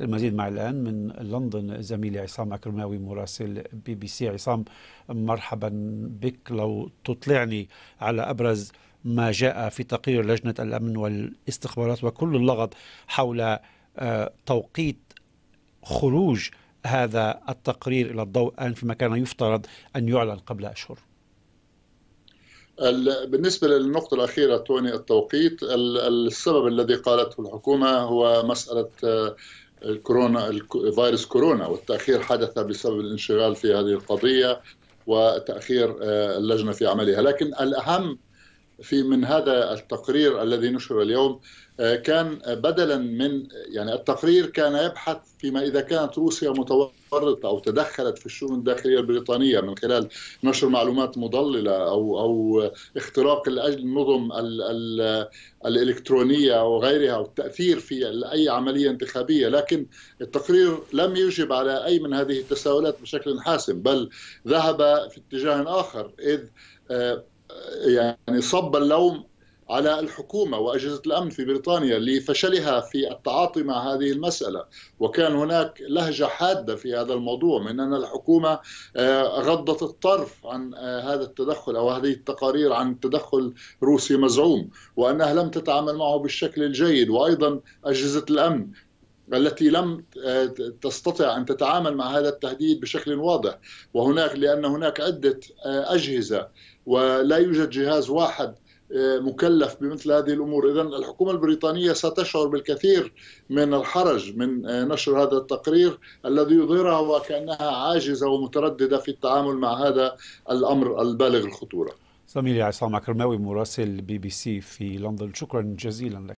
المزيد معي الآن من لندن زميلي عصام أكرماوي مراسل بي بي سي عصام مرحبا بك لو تطلعني على أبرز ما جاء في تقرير لجنة الأمن والاستخبارات وكل اللغط حول آه، توقيت خروج هذا التقرير إلى الضوء الآن فيما كان يفترض أن يعلن قبل أشهر بالنسبة للنقطة الأخيرة توني التوقيت السبب الذي قالته الحكومة هو مسألة الكورونا آه، فيروس كورونا والتأخير حدث بسبب الانشغال في هذه القضية وتأخير آه، اللجنة في عملها لكن الأهم في من هذا التقرير الذي نشر اليوم آه، كان بدلا من يعني التقرير كان يبحث فيما اذا كانت روسيا متورطه او تدخلت في الشؤون الداخليه البريطانيه من خلال نشر معلومات مضلله او او اختراق النظم الـ الـ الالكترونيه وغيرها والتاثير في اي عمليه انتخابيه لكن التقرير لم يجب على اي من هذه التساؤلات بشكل حاسم بل ذهب في اتجاه اخر اذ آه، يعني صب اللوم على الحكومه واجهزه الامن في بريطانيا لفشلها في التعاطي مع هذه المساله، وكان هناك لهجه حاده في هذا الموضوع من ان الحكومه آه، غضت الطرف عن آه، هذا التدخل او هذه التقارير عن تدخل روسي مزعوم، وانها لم تتعامل معه بالشكل الجيد، وايضا اجهزه الامن التي لم آه، تستطع ان تتعامل مع هذا التهديد بشكل واضح وهناك لان هناك عده آه، اجهزه ولا يوجد جهاز واحد آه، مكلف بمثل هذه الامور، اذا الحكومه البريطانيه ستشعر بالكثير من الحرج من نشر هذا التقرير الذي يظهرها وكانها عاجزه ومتردده في التعامل مع هذا الامر البالغ الخطوره. زميلي عصام عكرماوي مراسل بي بي سي في لندن، شكرا جزيلا لك.